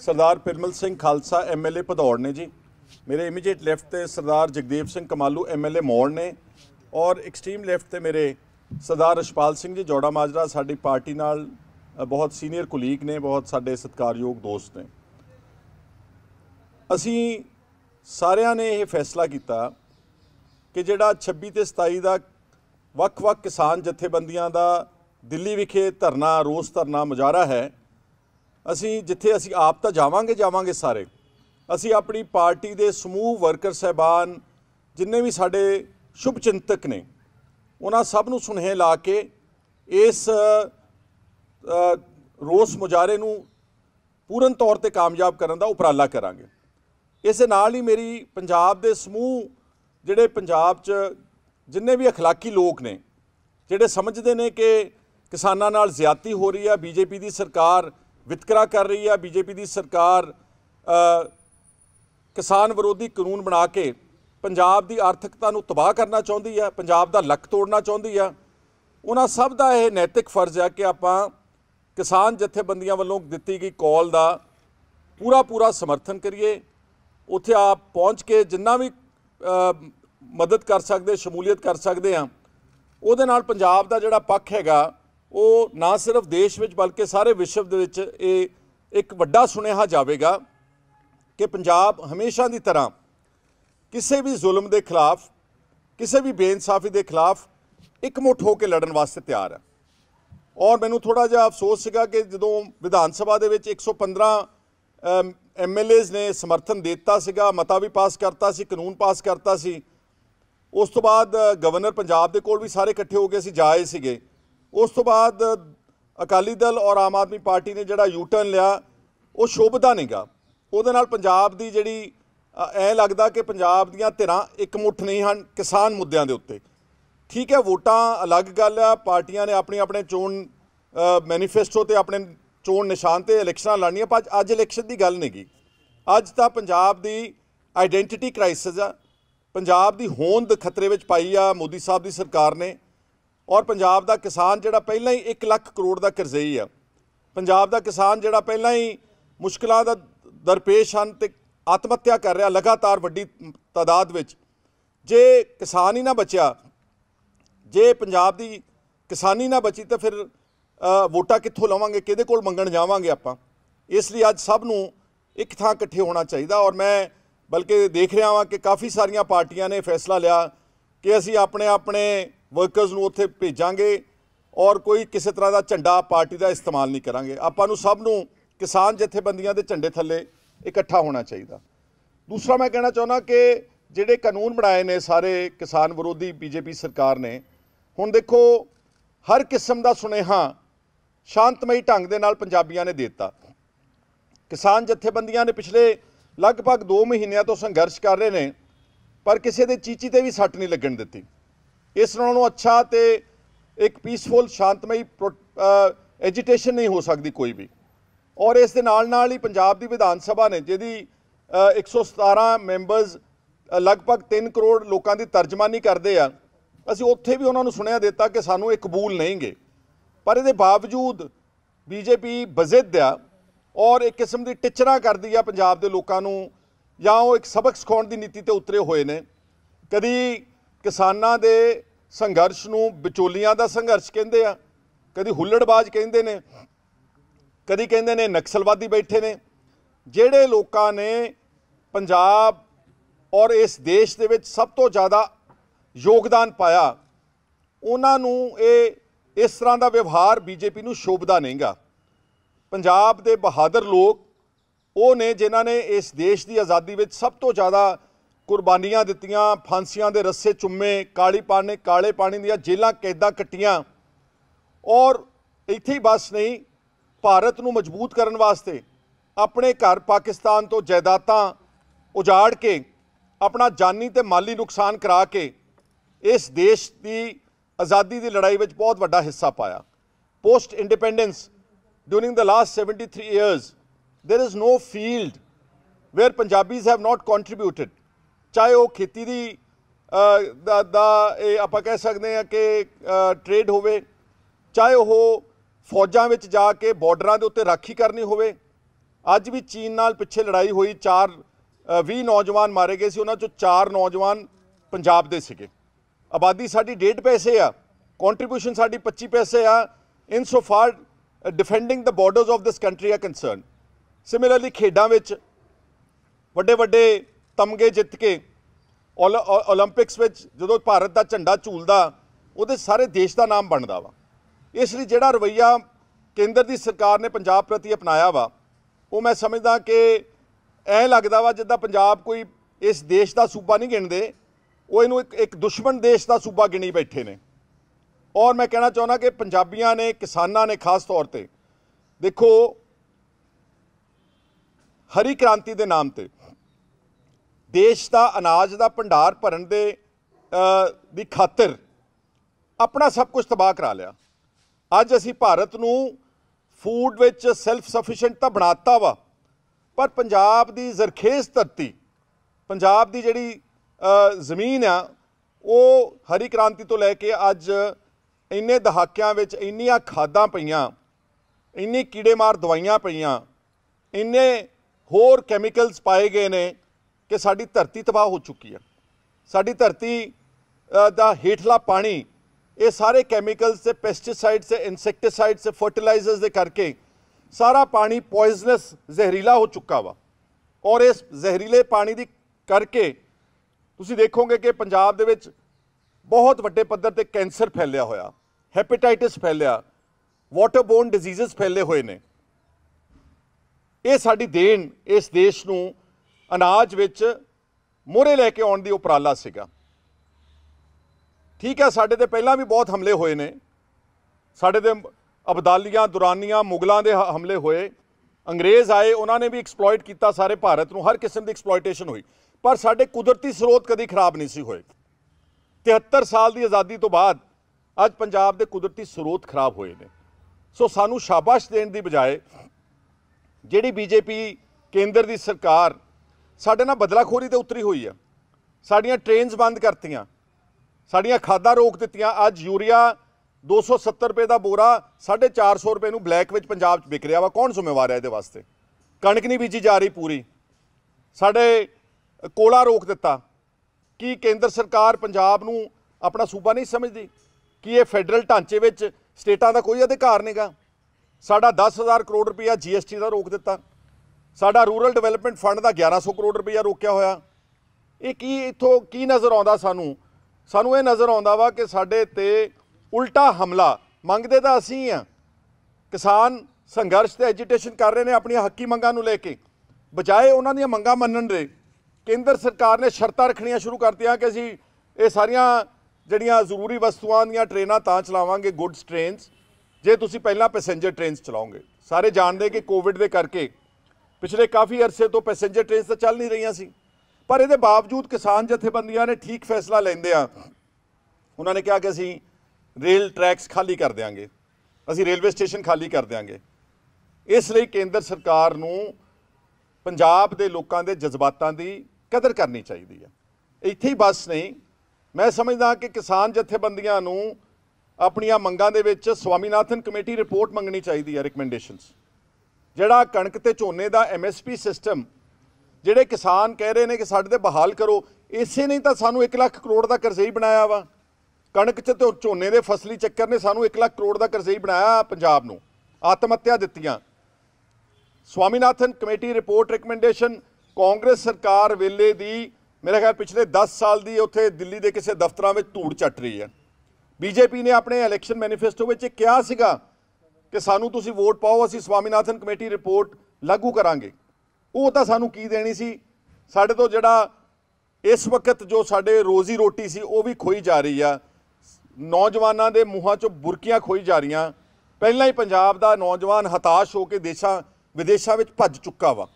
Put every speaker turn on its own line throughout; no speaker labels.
ਸਰਦਾਰ Parmal Singh Khalsa MLA ਪਧੌੜ ਨੇ ਜੀ ਮੇਰੇ ਇਮੀਡੀਏਟ ਲੈਫਟ ਤੇ ਸਰਦਾਰ ਜਗਦੀਪ ਸਿੰਘ ਕਮਾਲੂ ਐਮਐਲਏ ਮੌੜ ਨੇ ਔਰ ਐਕਸਟ੍ਰੀਮ ਲੈਫਟ ਤੇ ਮੇਰੇ ਸਰਦਾਰ ਰਸ਼ਪਾਲ ਸਿੰਘ ਜੀ ਜੋੜਾ ਮਾਜਰਾ ਸਾਡੀ ਪਾਰਟੀ ਨਾਲ ਬਹੁਤ ਸੀਨੀਅਰ ਕੁਲੀਗ ਨੇ ਬਹੁਤ ਸਾਡੇ ਸਤਿਕਾਰਯੋਗ ਦੋਸਤ ਨੇ ਅਸੀਂ ਸਾਰਿਆਂ ਨੇ ਇਹ ਫੈਸਲਾ ਕੀਤਾ ਕਿ ਜਿਹੜਾ 26 ਤੇ 27 ਦਾ ਵੱਖ-ਵੱਖ ਕਿਸਾਨ ਜਥੇਬੰਦੀਆਂ ਦਾ ਦਿੱਲੀ ਵਿਖੇ ਧਰਨਾ ਰੋਸ ਧਰਨਾ ਮੁਜ਼ਾਹਰਾ ਹੈ ਅਸੀਂ ਜਿੱਥੇ ਅਸੀਂ ਆਪ ਤਾਂ ਜਾਵਾਂਗੇ ਜਾਵਾਂਗੇ ਸਾਰੇ ਅਸੀਂ ਆਪਣੀ ਪਾਰਟੀ ਦੇ ਸਮੂਹ ਵਰਕਰ ਸਹਿਬਾਨ ਜਿੰਨੇ ਵੀ ਸਾਡੇ ਸ਼ੁਭ ਚਿੰਤਕ ਨੇ ਉਹਨਾਂ ਸਭ ਨੂੰ ਸੁਨੇਹੇ ਲਾ ਕੇ ਇਸ ਰੋਸ ਮੁਜਾਰੇ ਨੂੰ ਪੂਰਨ ਤੌਰ ਤੇ ਕਾਮਯਾਬ ਕਰਨ ਦਾ ਉਪਰਾਲਾ ਕਰਾਂਗੇ ਇਸ ਦੇ ਨਾਲ ਹੀ ਮੇਰੀ ਪੰਜਾਬ ਦੇ ਸਮੂਹ ਜਿਹੜੇ ਪੰਜਾਬ 'ਚ ਜਿੰਨੇ ਵੀ اخلاقی ਲੋਕ ਨੇ ਜਿਹੜੇ ਸਮਝਦੇ ਨੇ ਕਿ ਕਿਸਾਨਾਂ ਨਾਲ ਜ਼ਿਆਤੀ ਹੋ ਰਹੀ ਹੈ ਬੀਜੇਪੀ ਦੀ ਸਰਕਾਰ ਵਿਤਕਰਾ ਕਰ ਰਹੀ ਹੈ ਬੀਜੇਪੀ ਦੀ ਸਰਕਾਰ ਕਿਸਾਨ ਵਿਰੋਧੀ ਕਾਨੂੰਨ ਬਣਾ ਕੇ ਪੰਜਾਬ ਦੀ ਆਰਥਿਕਤਾ ਨੂੰ ਤਬਾਹ ਕਰਨਾ ਚਾਹੁੰਦੀ ਹੈ ਪੰਜਾਬ ਦਾ ਲੱਕ ਤੋੜਨਾ ਚਾਹੁੰਦੀ ਹੈ ਉਹਨਾਂ ਸਭ ਦਾ ਇਹ ਨੈਤਿਕ ਫਰਜ਼ ਹੈ ਕਿ ਆਪਾਂ ਕਿਸਾਨ ਜਥੇਬੰਦੀਆਂ ਵੱਲੋਂ ਦਿੱਤੀ ਗਈ ਕਾਲ ਦਾ ਪੂਰਾ ਪੂਰਾ ਸਮਰਥਨ ਕਰੀਏ ਉੱਥੇ ਆਪ ਪਹੁੰਚ ਕੇ ਜਿੰਨਾ ਵੀ ਮਦਦ ਕਰ ਸਕਦੇ ਸ਼ਮੂਲੀਅਤ ਕਰ ਸਕਦੇ ਆ ਉਹਦੇ ਨਾਲ ਪੰਜਾਬ ਦਾ ਜਿਹੜਾ ਪੱਖ ਹੈਗਾ ਉਹ ਨਾ ਸਿਰਫ ਦੇਸ਼ ਵਿੱਚ ਬਲਕਿ ਸਾਰੇ ਵਿਸ਼ਵ ਦੇ ਵਿੱਚ ਇਹ ਇੱਕ ਵੱਡਾ ਸੁਨੇਹਾ ਜਾਵੇਗਾ ਕਿ ਪੰਜਾਬ ਹਮੇਸ਼ਾ ਦੀ ਤਰ੍ਹਾਂ ਕਿਸੇ ਵੀ ਜ਼ੁਲਮ ਦੇ ਖਿਲਾਫ ਕਿਸੇ ਵੀ ਬੇਇਨਸਾਫੀ ਦੇ ਖਿਲਾਫ ਇਕਮੁੱਠ ਹੋ ਕੇ ਲੜਨ ਵਾਸਤੇ ਤਿਆਰ ਹੈ ਔਰ ਮੈਨੂੰ ਥੋੜਾ ਜਿਹਾ ਅਫਸੋਸ ਸੀਗਾ ਕਿ ਜਦੋਂ ਵਿਧਾਨ ਸਭਾ ਦੇ ਵਿੱਚ 115 ਐਮਐਲਏਜ਼ ਨੇ ਸਮਰਥਨ ਦਿੱਤਾ ਸੀਗਾ ਮਤਾ ਵੀ ਪਾਸ ਕਰਤਾ ਸੀ ਕਾਨੂੰਨ ਪਾਸ ਕਰਤਾ ਸੀ ਉਸ ਤੋਂ ਬਾਅਦ ਗਵਰਨਰ ਪੰਜਾਬ ਦੇ ਕੋਲ ਵੀ ਸਾਰੇ ਇਕੱਠੇ ਹੋ ਗਏ ਸੀ ਜਾਏ ਸੀਗੇ ਉਸ ਤੋਂ ਬਾਅਦ ਅਕਾਲੀ ਦਲ ਔਰ ਆਮ ਆਦਮੀ ਪਾਰਟੀ ਨੇ ਜਿਹੜਾ ਯੂ ਟਰਨ ਲਿਆ ਉਹ ਸ਼ੋਭਦਾ ਨਹੀਂਗਾ ਉਹਦੇ ਨਾਲ ਪੰਜਾਬ ਦੀ ਜਿਹੜੀ ਐ ਲੱਗਦਾ ਕਿ ਪੰਜਾਬ ਦੀਆਂ ਧਿਰਾਂ ਇਕਮੁੱਠ ਨਹੀਂ ਹਨ ਕਿਸਾਨ ਮੁੱਦਿਆਂ ਦੇ ਉੱਤੇ ਠੀਕ ਹੈ ਵੋਟਾਂ ਅਲੱਗ ਗੱਲ ਆ ਪਾਰਟੀਆਂ ਨੇ ਆਪਣੀ ਆਪਣੇ ਚੋਣ ਮੈਨੀਫੈਸਟੋ ਤੇ ਆਪਣੇ ਚੋਣ ਨਿਸ਼ਾਨ ਤੇ ਇਲੈਕਸ਼ਨਾਂ ਲੜਨੀਆਂ ਪਰ ਅੱਜ ਇਲੈਕਸ਼ਨ ਦੀ ਗੱਲ ਨਹੀਂਗੀ ਅੱਜ ਤਾਂ ਪੰਜਾਬ ਦੀ ਆਇਡੈਂਟੀਟੀ ਕ੍ਰਾਈਸਿਸ ਆ ਪੰਜਾਬ ਦੀ ਹੋਂਦ ਖਤਰੇ ਵਿੱਚ ਪਾਈ ਆ ਮੋਦੀ ਸਾਹਿਬ ਦੀ ਸਰਕਾਰ ਨੇ ਔਰ ਪੰਜਾਬ ਦਾ ਕਿਸਾਨ ਜਿਹੜਾ ਪਹਿਲਾਂ ਹੀ 1 ਲੱਖ ਕਰੋੜ ਦਾ ਕਰਜ਼ਈ ਆ ਪੰਜਾਬ ਦਾ ਕਿਸਾਨ ਜਿਹੜਾ ਪਹਿਲਾਂ ਹੀ ਮੁਸ਼ਕਲਾਂ ਦਾ ਦਰਪੇਸ਼ ਹਨ ਤੇ ਆਤਮ ਹੱਤਿਆ ਕਰ ਰਿਹਾ ਲਗਾਤਾਰ ਵੱਡੀ ਤਾਦਾਦ ਵਿੱਚ ਜੇ ਕਿਸਾਨ ਹੀ ਨਾ ਬਚਿਆ ਜੇ ਪੰਜਾਬ ਦੀ ਕਿਸਾਨੀ ਨਾ ਬਚੀ ਤਾਂ ਫਿਰ ਵੋਟਾਂ ਕਿੱਥੋਂ ਲਵਾਂਗੇ ਕਿਹਦੇ ਕੋਲ ਮੰਗਣ ਜਾਵਾਂਗੇ ਆਪਾਂ ਇਸ ਲਈ ਅੱਜ ਸਭ ਨੂੰ ਇੱਕ ਥਾਂ ਇਕੱਠੇ ਹੋਣਾ ਚਾਹੀਦਾ ਔਰ ਮੈਂ ਬਲਕਿ ਦੇਖ ਰਿਹਾ ਹਾਂ ਕਿ ਕਾਫੀ ਸਾਰੀਆਂ ਪਾਰਟੀਆਂ ਨੇ ਫੈਸਲਾ ਲਿਆ ਕਿ ਅਸੀਂ ਆਪਣੇ ਆਪਣੇ ਵਰਕਰਸ ਨੂੰ ਉੱਥੇ ਭੇਜਾਂਗੇ ਔਰ ਕੋਈ ਕਿਸੇ ਤਰ੍ਹਾਂ ਦਾ ਝੰਡਾ ਪਾਰਟੀ ਦਾ ਇਸਤੇਮਾਲ ਨਹੀਂ ਕਰਾਂਗੇ ਆਪਾਂ ਨੂੰ ਸਭ ਨੂੰ ਕਿਸਾਨ ਜਥੇਬੰਦੀਆਂ ਦੇ ਝੰਡੇ ਥੱਲੇ ਇਕੱਠਾ ਹੋਣਾ ਚਾਹੀਦਾ ਦੂਸਰਾ ਮੈਂ ਕਹਿਣਾ ਚਾਹੁੰਦਾ ਕਿ ਜਿਹੜੇ ਕਾਨੂੰਨ ਬਣਾਏ ਨੇ ਸਾਰੇ ਕਿਸਾਨ ਵਿਰੋਧੀ ਬੀਜੇਪੀ ਸਰਕਾਰ ਨੇ ਹੁਣ ਦੇਖੋ ਹਰ ਕਿਸਮ ਦਾ ਸੁਨੇਹਾ ਸ਼ਾਂਤਮਈ ਢੰਗ ਦੇ ਨਾਲ ਪੰਜਾਬੀਆਂ ਨੇ ਦਿੱਤਾ ਕਿਸਾਨ ਜਥੇਬੰਦੀਆਂ ਨੇ ਪਿਛਲੇ ਲਗਭਗ 2 ਮਹੀਨਿਆਂ ਤੋਂ ਸੰਘਰਸ਼ ਕਰ ਰਹੇ ਨੇ ਪਰ ਕਿਸੇ ਦੇ ਚੀਚੀ ਤੇ ਵੀ ਸੱਟ ਨਹੀਂ ਲੱਗਣ ਦਿੱਤੀ ਇਸ ਨੂੰ ਅੱਛਾ ਤੇ ਇੱਕ ਪੀਸਫੁਲ ਸ਼ਾਂਤਮਈ ਐਜੀਟੇਸ਼ਨ ਨਹੀਂ ਹੋ ਸਕਦੀ ਕੋਈ ਵੀ ਔਰ ਇਸ ਦੇ ਨਾਲ ਨਾਲ ਹੀ ਪੰਜਾਬ ਦੀ ਵਿਧਾਨ ਸਭਾ ਨੇ ਜਿਹਦੀ 117 ਮੈਂਬਰਸ ਲਗਭਗ 3 ਕਰੋੜ ਲੋਕਾਂ ਦੀ ਤਰਜਮਾਨੀ ਕਰਦੇ ਆ ਅਸੀਂ ਉੱਥੇ ਵੀ ਉਹਨਾਂ ਨੂੰ ਸੁਣਿਆ ਦਿੱਤਾ ਕਿ ਸਾਨੂੰ ਇਹ ਕਬੂਲ ਨਹੀਂਗੇ ਪਰ ਇਹਦੇ ਬਾਵਜੂਦ ਬੀਜੇਪੀ ਬਜ਼ਿੱਦ ਆ ਔਰ ਇੱਕ ਕਿਸਮ ਦੀ ਟਿਚਰਾ ਕਰਦੀ ਆ ਪੰਜਾਬ ਦੇ ਲੋਕਾਂ ਨੂੰ ਜਾਂ ਉਹ ਇੱਕ ਸਬਕ ਸਿਖਾਉਣ ਦੀ ਨੀਤੀ ਤੇ ਉਤਰੇ ਹੋਏ ਨੇ ਕਦੀ ਕਿਸਾਨਾਂ ਦੇ ਸੰਘਰਸ਼ ਨੂੰ ਵਿਚੋਲੀਆਂ ਦਾ ਸੰਘਰਸ਼ ਕਹਿੰਦੇ ਆ ਕਦੀ ਹੁੱਲੜਬਾਜ਼ ਕਹਿੰਦੇ ਨੇ ਕਦੀ ਕਹਿੰਦੇ ਨੇ ਨਕਸਲਵਾਦੀ ਬੈਠੇ ਨੇ ਜਿਹੜੇ ਲੋਕਾਂ ਨੇ ਪੰਜਾਬ ਔਰ ਇਸ ਦੇਸ਼ ਦੇ ਵਿੱਚ ਸਭ ਤੋਂ ਜ਼ਿਆਦਾ ਯੋਗਦਾਨ ਪਾਇਆ ਉਹਨਾਂ ਨੂੰ ਇਹ ਇਸ ਤਰ੍ਹਾਂ ਦਾ ਵਿਵਹਾਰ ਬੀਜੇਪੀ ਨੂੰ ਸ਼ੋਭਦਾ ਨਹੀਂਗਾ ਪੰਜਾਬ ਦੇ ਬਹਾਦਰ ਲੋਕ ਉਹ ਨੇ ਜਿਨ੍ਹਾਂ ਨੇ ਇਸ ਦੇਸ਼ ਦੀ ਆਜ਼ਾਦੀ ਵਿੱਚ ਸਭ ਤੋਂ ਜ਼ਿਆਦਾ ਕੁਰਬਾਨੀਆਂ ਦਿੱਤੀਆਂ ਫਾਂਸੀਆਂ ਦੇ ਰੱਸੇ ਚੁੰਮੇ ਕਾਲੀ ਪਾਣੀ ਕਾਲੇ ਪਾਣੀ ਦੀਆਂ ਜੇਲਾਂ ਕੈਦਾਂ ਕੱਟੀਆਂ ਔਰ ਇੱਥੇ ਹੀ ਬਸ ਨਹੀਂ ਭਾਰਤ ਨੂੰ ਮਜ਼ਬੂਤ ਕਰਨ ਵਾਸਤੇ ਆਪਣੇ ਘਰ ਪਾਕਿਸਤਾਨ ਤੋਂ ਜਾਇਦਾਦਾਂ ਉਜਾੜ ਕੇ ਆਪਣਾ ਜਾਨੀ ਤੇ ਮਾਲੀ ਨੁਕਸਾਨ ਕਰਾ ਕੇ ਇਸ ਦੇਸ਼ ਦੀ ਆਜ਼ਾਦੀ ਦੀ ਲੜਾਈ ਵਿੱਚ ਬਹੁਤ ਵੱਡਾ ਹਿੱਸਾ ਪਾਇਆ post independence during the last 73 years there is no field where Punjabis have not contributed ਚਾਹੇ ਉਹ ਖੇਤੀ ਦੀ ਦਾ ਇਹ ਆਪਾਂ ਕਹਿ ਸਕਦੇ ਹਾਂ ਕਿ ਟ੍ਰੇਡ ਹੋਵੇ ਚਾਹੇ ਉਹ ਫੌਜਾਂ ਵਿੱਚ ਜਾ ਕੇ ਬਾਰਡਰਾਂ ਦੇ ਉੱਤੇ ਰਾਖੀ ਕਰਨੀ ਹੋਵੇ ਅੱਜ ਵੀ ਚੀਨ ਨਾਲ ਪਿੱਛੇ ਲੜਾਈ ਹੋਈ ਚਾਰ 20 ਨੌਜਵਾਨ ਮਾਰੇ ਗਏ ਸੀ ਉਹਨਾਂ ਚੋਂ ਚਾਰ ਨੌਜਵਾਨ ਪੰਜਾਬ ਦੇ ਸੀਗੇ ਆਬਾਦੀ ਸਾਡੀ 1.5 ਪੈਸੇ ਆ ਕੰਟਰੀਬਿਊਸ਼ਨ ਸਾਡੀ 25 ਪੈਸੇ ਆ in so far defending the borders of this country ਆ ਕਨਸਰਨ ਸਿਮਿਲਰਲੀ ਖੇਡਾਂ ਵਿੱਚ ਵੱਡੇ ਵੱਡੇ ਤਮਗੇ ਜਿੱਤ ਕੇ 올림픽ਸ ਵਿੱਚ ਜਦੋਂ ਭਾਰਤ ਦਾ ਝੰਡਾ ਝੂਲਦਾ ਉਹਦੇ ਸਾਰੇ ਦੇਸ਼ ਦਾ ਨਾਮ ਬਣਦਾ ਵਾ ਇਸ ਲਈ ਜਿਹੜਾ ਰਵਈਆ ਕੇਂਦਰ ਦੀ ਸਰਕਾਰ ਨੇ ਪੰਜਾਬ ਪ੍ਰਤੀ ਅਪਣਾਇਆ ਵਾ ਉਹ ਮੈਂ ਸਮਝਦਾ ਕਿ ਐ ਲੱਗਦਾ ਵਾ ਜਿੱਦਾਂ ਪੰਜਾਬ ਕੋਈ ਇਸ ਦੇਸ਼ ਦਾ ਸੂਬਾ ਨਹੀਂ ਗਿਣਦੇ ਉਹ ਇਹਨੂੰ ਇੱਕ ਇੱਕ ਦੁਸ਼ਮਣ ਦੇਸ਼ ਦਾ ਸੂਬਾ ਗਿਣੀ ਬੈਠੇ ਨੇ ਔਰ ਮੈਂ ਕਹਿਣਾ ਚਾਹੁੰਦਾ ਕਿ ਪੰਜਾਬੀਆਂ ਨੇ ਕਿਸਾਨਾਂ ਨੇ ਖਾਸ ਤੌਰ ਤੇ ਦੇਖੋ ਹਰੀ ਕ੍ਰਾਂਤੀ ਦੇ ਨਾਮ ਤੇ ਦੇਸ਼ ਦਾ ਅਨਾਜ ਦਾ ਭੰਡਾਰ ਭਰਨ ਦੇ ਦੀ ਖਾਤਰ ਆਪਣਾ ਸਭ ਕੁਝ ਤਬਾਹ ਕਰਾ ਲਿਆ ਅੱਜ ਅਸੀਂ ਭਾਰਤ ਨੂੰ ਫੂਡ ਵਿੱਚ ਸੈਲਫ ਸਫੀਸ਼ੀਐਂਟ ਤਾਂ ਬਣਾਤਾ ਵਾ ਪਰ ਪੰਜਾਬ ਦੀ ਜ਼ਰਖੇਜ਼ ਧਰਤੀ ਪੰਜਾਬ ਦੀ ਜਿਹੜੀ ਜ਼ਮੀਨ ਆ ਉਹ ਹਰੀ ਕ੍ਰਾਂਤੀ ਤੋਂ ਲੈ ਕੇ ਅੱਜ ਇੰਨੇ ਦਹਾਕਿਆਂ ਵਿੱਚ ਇੰਨੀਆਂ ਖਾਦਾਂ ਪਈਆਂ ਇੰਨੀ ਕੀੜੇਮਾਰ ਦਵਾਈਆਂ ਪਈਆਂ ਇੰਨੇ ਹੋਰ ਕੈਮੀਕਲਸ ਪਾਏ ਗਏ ਨੇ ਕਿ ਸਾਡੀ ਧਰਤੀ ਤਬਾਹ ਹੋ ਚੁੱਕੀ ਹੈ ਸਾਡੀ ਧਰਤੀ ਦਾ ਹੇਠਲਾ ਪਾਣੀ ਇਹ ਸਾਰੇ ਕੈਮੀਕਲਸ ਤੇ ਪੈਸਟੀਸਾਈਡਸ ਤੇ ਇਨਸੈਕਟੀਸਾਈਡਸ ਤੇ ਫਰਟੀਲਾਈਜ਼ਰਸ ਦੇ ਕਰਕੇ ਸਾਰਾ ਪਾਣੀ ਪੋਇਜ਼ਨਸ ਜ਼ਹਿਰੀਲਾ ਹੋ ਚੁੱਕਾ ਵਾ ਔਰ ਇਸ ਜ਼ਹਿਰੀਲੇ ਪਾਣੀ ਦੀ ਕਰਕੇ ਤੁਸੀਂ ਦੇਖੋਗੇ ਕਿ ਪੰਜਾਬ ਦੇ ਵਿੱਚ ਬਹੁਤ ਵੱਡੇ ਪੱਧਰ ਤੇ ਕੈਂਸਰ ਫੈਲਿਆ ਹੋਇਆ ਹੈਪੇਟਾਈਟਿਸ ਫੈਲਿਆ ਵਾਟਰ ਬੋਨ ਡਿਜ਼ੀਜ਼ਸ ਫੈਲੇ ਹੋਏ ਨੇ ਇਹ ਸਾਡੀ ਦੇਣ ਇਸ ਦੇਸ਼ ਨੂੰ ਅਨਾਜ ਵਿੱਚ ਮੋਰੇ ਲੈ ਕੇ ਆਉਣ ਦੀ ਉਪਰਾਲਾ ਸੀਗਾ ਠੀਕ ਹੈ ਸਾਡੇ ਤੇ ਪਹਿਲਾਂ ਵੀ ਬਹੁਤ ਹਮਲੇ ਹੋਏ ਨੇ ਸਾਡੇ ਤੇ ਅਬਦਾਲੀਆਂ ਦੁਰਾਨੀਆਂ ਮੁਗਲਾਂ ਦੇ ਹਮਲੇ ਹੋਏ ਅੰਗਰੇਜ਼ ਆਏ ਉਹਨਾਂ ਨੇ ਵੀ ਐਕਸਪਲੋਇਟ ਕੀਤਾ ਸਾਰੇ ਭਾਰਤ ਨੂੰ ਹਰ ਕਿਸਮ ਦੀ ਐਕਸਪਲੋਇਟੇਸ਼ਨ ਹੋਈ ਪਰ ਸਾਡੇ ਕੁਦਰਤੀ ਸਰੋਤ ਕਦੀ ਖਰਾਬ ਨਹੀਂ ਸੀ ਹੋਏ 73 ਸਾਲ ਦੀ ਆਜ਼ਾਦੀ ਤੋਂ ਬਾਅਦ ਅੱਜ ਪੰਜਾਬ ਦੇ ਕੁਦਰਤੀ ਸਰੋਤ ਖਰਾਬ ਹੋਏ ਨੇ ਸੋ ਸਾਨੂੰ ਸ਼ਾਬਾਸ਼ ਦੇਣ ਦੀ ਬਜਾਏ ਜਿਹੜੀ ਬੀਜੇਪੀ ਕੇਂਦਰ ਦੀ ਸਰਕਾਰ ਸਾਡੇ ਨਾਲ ਬਦਲਾਖੋਰੀ ਤੇ ਉਤਰੀ ਹੋਈ ਆ ਸਾਡੀਆਂ ਟ੍ਰੇਨਸ ਬੰਦ ਕਰਤੀਆਂ ਸਾਡੀਆਂ ਖਾਦਾਂ ਰੋਕ ਦਿੱਤੀਆਂ ਅੱਜ ਯੂਰੀਆ 270 ਰੁਪਏ ਦਾ ਬੋਰਾ 450 ਰੁਪਏ ਨੂੰ ਬਲੈਕ ਵਿੱਚ ਪੰਜਾਬ 'ਚ ਵਿਕ ਰਿਹਾ ਵਾ ਕੌਣ ਜ਼ਿੰਮੇਵਾਰ ਹੈ ਇਹਦੇ ਵਾਸਤੇ ਕਣਕ ਨਹੀਂ ਬੀਜੀ ਜਾ ਰਹੀ ਪੂਰੀ ਸਾਡੇ ਕੋਲਾ ਰੋਕ ਦਿੱਤਾ ਕੀ ਕੇਂਦਰ ਸਰਕਾਰ ਪੰਜਾਬ ਨੂੰ ਆਪਣਾ ਸੂਬਾ ਨਹੀਂ ਸਮਝਦੀ ਕੀ ਇਹ ਫੈਡਰਲ ਢਾਂਚੇ ਵਿੱਚ ਸਟੇਟਾਂ ਦਾ ਕੋਈ ਅਧਿਕਾਰ ਨਹੀਂਗਾ ਸਾਡਾ 10000 ਕਰੋੜ ਰੁਪਇਆ ਜੀਐਸਟੀ ਦਾ ਰੋਕ ਦਿੱਤਾ ਸਾਡਾ ਰੂਰਲ ਡਿਵੈਲਪਮੈਂਟ ਫੰਡ ਦਾ 1100 ਕਰੋੜ ਰੁਪਇਆ ਰੋਕਿਆ ਹੋਇਆ ਇਹ ਕੀ ਇਥੋਂ ਕੀ ਨਜ਼ਰ ਆਉਂਦਾ ਸਾਨੂੰ ਸਾਨੂੰ ਇਹ ਨਜ਼ਰ ਆਉਂਦਾ ਵਾ ਕਿ ਸਾਡੇ ਤੇ ਉਲਟਾ ਹਮਲਾ ਮੰਗਦੇ ਤਾਂ ਅਸੀਂ ਆ ਕਿਸਾਨ ਸੰਘਰਸ਼ ਤੇ ਐਜੀਟੇਸ਼ਨ ਕਰ ਰਹੇ ਨੇ ਆਪਣੀਆਂ ਹੱਕੀ ਮੰਗਾਂ ਨੂੰ ਲੈ ਕੇ ਬਜਾਏ ਉਹਨਾਂ ਦੀਆਂ ਮੰਗਾਂ ਮੰਨਣ ਦੇ ਕੇਂਦਰ ਸਰਕਾਰ ਨੇ ਸ਼ਰਤਾਂ ਰੱਖਣੀਆਂ ਸ਼ੁਰੂ ਕਰਤੀਆਂ ਕਿ ਅਸੀਂ ਇਹ ਸਾਰੀਆਂ ਜਿਹੜੀਆਂ ਜ਼ਰੂਰੀ ਵਸਤੂਆਂ ਦੀਆਂ ਟ੍ਰੇਨਾਂ ਤਾਂ ਚਲਾਵਾਂਗੇ ਗੁੱਡਸ ਟ੍ਰੇਨਸ ਜੇ ਤੁਸੀਂ ਪਹਿਲਾਂ ਪੈਸੇਂਜਰ ਟ੍ਰੇਨਸ ਚਲਾਓਗੇ ਸਾਰੇ ਜਾਣਦੇ ਕਿ ਕੋਵਿਡ ਦੇ ਕਰਕੇ ਪਿਛਲੇ ਕਾਫੀ ਅਰਸੇ ਤੋਂ ਪੈਸੇਂਜਰ ਟ੍ਰੇਨਸ ਤਾਂ ਚੱਲ ਨਹੀਂ ਰਹੀਆਂ ਸੀ ਪਰ ਇਹਦੇ ਬਾਵਜੂਦ ਕਿਸਾਨ ਜਥੇਬੰਦੀਆਂ ਨੇ ਠੀਕ ਫੈਸਲਾ ਲੈਂਦੇ ਆ ਉਹਨਾਂ ਨੇ ਕਿਹਾ ਕਿ ਅਸੀਂ ਰੇਲ ਟਰੈਕਸ ਖਾਲੀ ਕਰ ਦੇਾਂਗੇ ਅਸੀਂ ਰੇਲਵੇ ਸਟੇਸ਼ਨ ਖਾਲੀ ਕਰ ਦੇਾਂਗੇ ਇਸ ਲਈ ਕੇਂਦਰ ਸਰਕਾਰ ਨੂੰ ਪੰਜਾਬ ਦੇ ਲੋਕਾਂ ਦੇ ਜਜ਼ਬਾਤਾਂ ਦੀ ਕਦਰ ਕਰਨੀ ਚਾਹੀਦੀ ਹੈ ਇੱਥੇ ਹੀ ਬਸ ਨਹੀਂ ਮੈਂ ਸਮਝਦਾ ਕਿ ਕਿਸਾਨ ਜਥੇਬੰਦੀਆਂ ਨੂੰ ਆਪਣੀਆਂ ਮੰਗਾਂ ਦੇ ਵਿੱਚ ਸਵਾਮੀਨਾਥਨ ਕਮੇਟੀ ਰਿਪੋਰਟ ਮੰਗਣੀ ਚਾਹੀਦੀ ਹੈ ਰეკਮੈਂਡੇਸ਼ਨਸ ਜਿਹੜਾ ਕਣਕ ਤੇ ਝੋਨੇ ਦਾ ਐਮਐਸਪੀ ਸਿਸਟਮ ਜਿਹੜੇ ਕਿਸਾਨ ਕਹਿ ਰਹੇ ਨੇ ਕਿ ਸਾਡੇ ਤੇ ਬਹਾਲ ਕਰੋ ਇਸੇ ਨੇ ਤਾਂ ਸਾਨੂੰ 1 ਲੱਖ ਕਰੋੜ ਦਾ ਹੀ ਬਣਾਇਆ ਵਾ ਕਣਕ ਚ ਤੇ ਝੋਨੇ ਦੇ ਫਸਲੀ ਚੱਕਰ ਨੇ ਸਾਨੂੰ 1 ਲੱਖ ਕਰੋੜ ਦਾ ਹੀ ਬਣਾਇਆ ਪੰਜਾਬ ਨੂੰ ਆਤਮ ਹੱਤਿਆ ਦਿੱਤੀਆਂ Swaminathan committee report recommendation Congress ਸਰਕਾਰ ਵੇਲੇ ਦੀ ਮੇਰੇ ਖਿਆਲ ਪਿਛਲੇ 10 ਸਾਲ ਦੀ ਉੱਥੇ ਦਿੱਲੀ ਦੇ ਕਿਸੇ ਦਫ਼ਤਰਾਂ ਵਿੱਚ ਧੂੜ ਚੱਟ ਰਹੀ ਹੈ ਬੀਜੇਪੀ ਨੇ ਆਪਣੇ ਇਲੈਕਸ਼ਨ ਮੈਨੀਫੈਸਟੋ ਵਿੱਚ ਕਿਹਾ ਸੀਗਾ ਕਿ ਸਾਨੂੰ ਤੁਸੀਂ ਵੋਟ ਪਾਓ ਅਸੀਂ ਸਵਾਮੀਨਾਥਨ ਕਮੇਟੀ ਰਿਪੋਰਟ ਲਾਗੂ ਕਰਾਂਗੇ ਉਹ ਤਾਂ ਸਾਨੂੰ ਕੀ ਦੇਣੀ ਸੀ ਸਾਡੇ ਤੋਂ ਜਿਹੜਾ ਇਸ ਵਕਤ ਜੋ ਸਾਡੇ ਰੋਜ਼ੀ ਰੋਟੀ ਸੀ ਉਹ ਵੀ ਖੋਈ ਜਾ ਰਹੀ ਆ ਨੌਜਵਾਨਾਂ ਦੇ ਮੂੰਹਾਂ 'ਚੋਂ ਬੁਰਕੀਆਂ ਖੋਈ ਜਾ ਰਹੀਆਂ ਪਹਿਲਾਂ ਹੀ ਪੰਜਾਬ ਦਾ ਨੌਜਵਾਨ ਹਤਾਸ਼ ਹੋ ਕੇ ਦੇਸ਼ਾਂ ਵਿਦੇਸ਼ਾਂ ਵਿੱਚ ਭੱਜ ਚੁੱਕਾ ਵਾ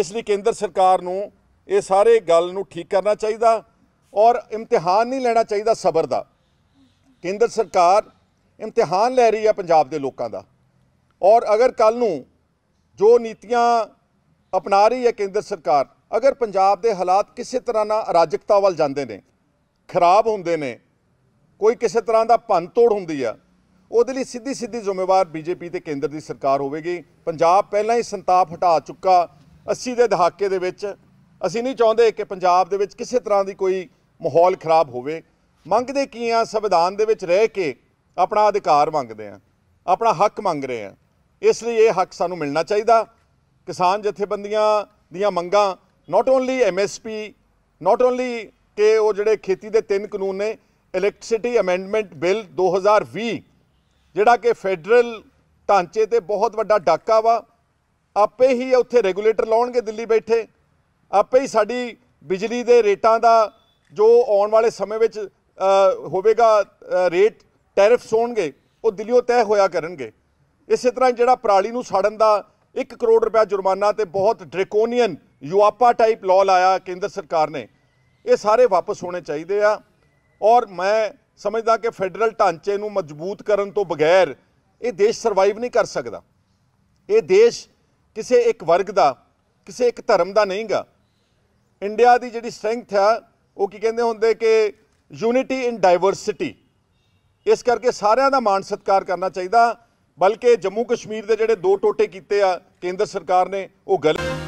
ਇਸ ਲਈ ਕੇਂਦਰ ਸਰਕਾਰ ਨੂੰ ਇਹ ਸਾਰੇ ਗੱਲ ਨੂੰ ਠੀਕ ਕਰਨਾ ਚਾਹੀਦਾ ਔਰ ਇਮਤਿਹਾਨ ਨਹੀਂ ਲੈਣਾ ਚਾਹੀਦਾ ਸਬਰ ਦਾ ਕੇਂਦਰ ਸਰਕਾਰ ਇਮਤਿਹਾਨ ਲੈ ਰਹੀ ਹੈ ਪੰਜਾਬ ਦੇ ਲੋਕਾਂ ਦਾ ਔਰ ਅਗਰ ਕੱਲ ਨੂੰ ਜੋ ਨੀਤੀਆਂ ਅਪਣਾ ਰਹੀ ਹੈ ਕੇਂਦਰ ਸਰਕਾਰ ਅਗਰ ਪੰਜਾਬ ਦੇ ਹਾਲਾਤ ਕਿਸੇ ਤਰ੍ਹਾਂ ਨਾਲ ਅਰਾਜਕਤਾ ਵੱਲ ਜਾਂਦੇ ਨੇ ਖਰਾਬ ਹੁੰਦੇ ਨੇ ਕੋਈ ਕਿਸੇ ਤਰ੍ਹਾਂ ਦਾ ਭੰਨ ਤੋੜ ਹੁੰਦੀ ਆ ਉਹਦੇ ਲਈ ਸਿੱਧੀ ਸਿੱਧੀ ਜ਼ਿੰਮੇਵਾਰ ਬੀਜੇਪੀ ਤੇ ਕੇਂਦਰ ਦੀ ਸਰਕਾਰ ਹੋਵੇਗੀ ਪੰਜਾਬ ਪਹਿਲਾਂ ਹੀ ਸੰਤਾਪ ਹਟਾ ਚੁੱਕਾ 80 ਦੇ ਦਹਾਕੇ ਦੇ ਵਿੱਚ ਅਸੀਂ ਨਹੀਂ ਚਾਹੁੰਦੇ ਕਿ ਪੰਜਾਬ ਦੇ ਵਿੱਚ ਕਿਸੇ ਤਰ੍ਹਾਂ ਦੀ ਕੋਈ ਮਾਹੌਲ ਖਰਾਬ ਹੋਵੇ ਮੰਗਦੇ ਕੀ ਆ ਸੰਵਿਧਾਨ ਦੇ ਵਿੱਚ ਰਹਿ ਕੇ ਆਪਣਾ ਅਧਿਕਾਰ ਮੰਗਦੇ ਆ ਆਪਣਾ ਹੱਕ ਮੰਗ ਰਹੇ ਆ ਇਸ ਲਈ ਇਹ ਹੱਕ ਸਾਨੂੰ ਮਿਲਣਾ ਚਾਹੀਦਾ ਕਿਸਾਨ ਜਥੇਬੰਦੀਆਂ ਦੀਆਂ ਮੰਗਾਂ not only MSP not only ਕਿ ਉਹ ਜਿਹੜੇ ਖੇਤੀ ਦੇ ਤਿੰਨ ਕਾਨੂੰਨ ਨੇ ਇਲੈਕਟ੍ਰਿਸਿਟੀ ਅਮੈਂਡਮੈਂਟ ਬਿੱਲ 2020 ਜਿਹੜਾ ਕਿ ਫੈਡਰਲ ਢਾਂਚੇ ਤੇ ਬਹੁਤ ਵੱਡਾ ਡਾਕਾ ਵਾ ਆਪੇ ਹੀ ਉੱਥੇ ਰੈਗੂਲੇਟਰ ਲਾਉਣਗੇ ਦਿੱਲੀ ਬੈਠੇ ਆਪੇ ਹੀ ਸਾਡੀ ਬਿਜਲੀ ਦੇ ਰੇਟਾਂ ਦਾ ਜੋ ਆਉਣ ਵਾਲੇ ਸਮੇਂ ਵਿੱਚ ਹੋਵੇਗਾ ਰੇਟ ਟੈਰਿਫਸ ਹੋਣਗੇ ਉਹ ਦਿਲਿਓ ਤੈਅ ਹੋਇਆ ਕਰਨਗੇ ਇਸੇ ਤਰ੍ਹਾਂ ਜਿਹੜਾ ਪ੍ਰਾਲੀ ਨੂੰ ਸਾੜਨ ਦਾ 1 ਕਰੋੜ ਰੁਪਏ ਜੁਰਮਾਨਾ ਤੇ ਬਹੁਤ ਡ੍ਰੈਕੋਨੀਅਨ ਯੂਆਪਾ ਟਾਈਪ ਲਾਅ ਲਾਇਆ ਕੇਂਦਰ ਸਰਕਾਰ ਨੇ ਇਹ ਸਾਰੇ ਵਾਪਸ ਹੋਣੇ ਚਾਹੀਦੇ ਆ ਔਰ ਮੈਂ ਸਮਝਦਾ ਕਿ ਫੈਡਰਲ ਢਾਂਚੇ ਨੂੰ ਮਜ਼ਬੂਤ ਕਰਨ ਤੋਂ ਬਗੈਰ ਇਹ ਦੇਸ਼ ਸਰਵਾਈਵ ਨਹੀਂ ਕਰ ਸਕਦਾ ਇਹ ਦੇਸ਼ ਕਿਸੇ ਇੱਕ ਵਰਗ ਦਾ ਕਿਸੇ ਇੱਕ ਧਰਮ ਦਾ ਨਹੀਂਗਾ ਇੰਡੀਆ ਦੀ ਜਿਹੜੀ ਸਟਰੈਂਥ ਆ ਉਹ ਕੀ ਕਹਿੰਦੇ ਹੁੰਦੇ ਕਿ ਯੂਨਿਟੀ ਇਨ ਡਾਈਵਰਸਿਟੀ ਇਸ ਕਰਕੇ ਸਾਰਿਆਂ ਦਾ ਮਾਣ ਸਤਿਕਾਰ ਕਰਨਾ ਚਾਹੀਦਾ ਬਲਕਿ ਜੰਮੂ ਕਸ਼ਮੀਰ ਦੇ ਜਿਹੜੇ ਦੋ ਟੋਟੇ ਕੀਤੇ ਆ ਕੇਂਦਰ ਸਰਕਾਰ ਨੇ ਉਹ ਗਲਤ